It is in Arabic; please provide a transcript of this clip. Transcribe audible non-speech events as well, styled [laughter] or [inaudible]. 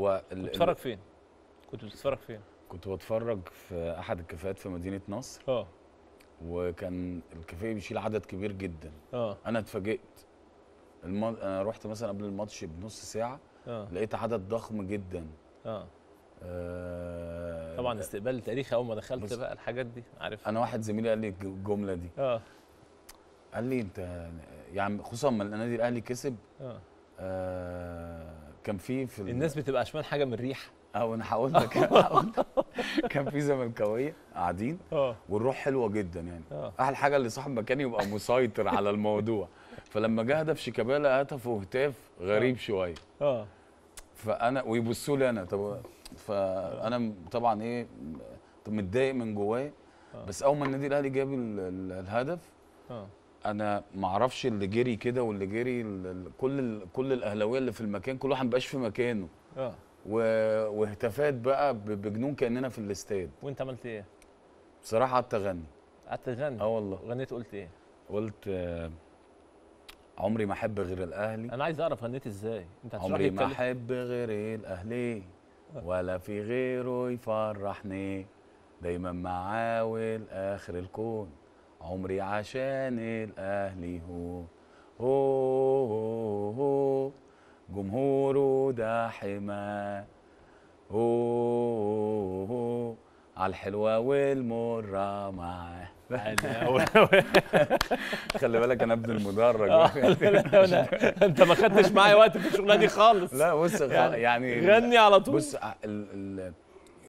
هو كنت بتتفرج فين؟ كنت بتتفرج فين؟ كنت بتفرج في احد الكافيهات في مدينه نصر اه وكان الكافيه بيشيل عدد كبير جدا اه انا اتفاجئت الم... انا رحت مثلا قبل الماتش بنص ساعه آه. لقيت عدد ضخم جدا اه, آه طبعا استقبال تاريخي اول ما دخلت بس... بقى الحاجات دي عارف انا واحد زميلي قال لي الجمله دي اه قال لي انت يعني خصوصا لما النادي الاهلي كسب اه, آه كان في في الناس بتبقى اشمعنى حاجه من الريحه اه انا هقول لك [laughs] كان في زملكاويه قاعدين آه. والروح حلوه جدا يعني آه. احلى حاجه اللي صاحب مكان يبقى مسيطر على الموضوع فلما جه هدف شيكابالا هتفه هتاف غريب آه. شويه اه فانا ويبصوا لي انا طب فانا طبعا ايه متضايق من جوايا بس اول ما النادي الاهلي جاب الهدف انا ما اعرفش اللي جري كده واللي جري كل كل الاهلاويه اللي في المكان كل واحد ما بقاش في مكانه اه واهتفات بقى بجنون كاننا في الاستاد وانت عملت ايه؟ بصراحه قعدت اغني قعدت تغني اه والله غنيت قلت ايه؟ قلت آه عمري ما احب غير الاهلي انا عايز اعرف غنيت ازاي انت عمري ما احب غير الاهلي ولا في غيره يفرحني دايما معاه والاخر الكون عمري عشان الاهلي هو هو هو, هو جمهوره ده حماه هو هو على الحلوه والمره معاه خلي بالك انا ابن المدرج آه، انت ما خدتش معايا وقت في الشغلانه دي خالص لا بص يعني, يعني, غني على طول بص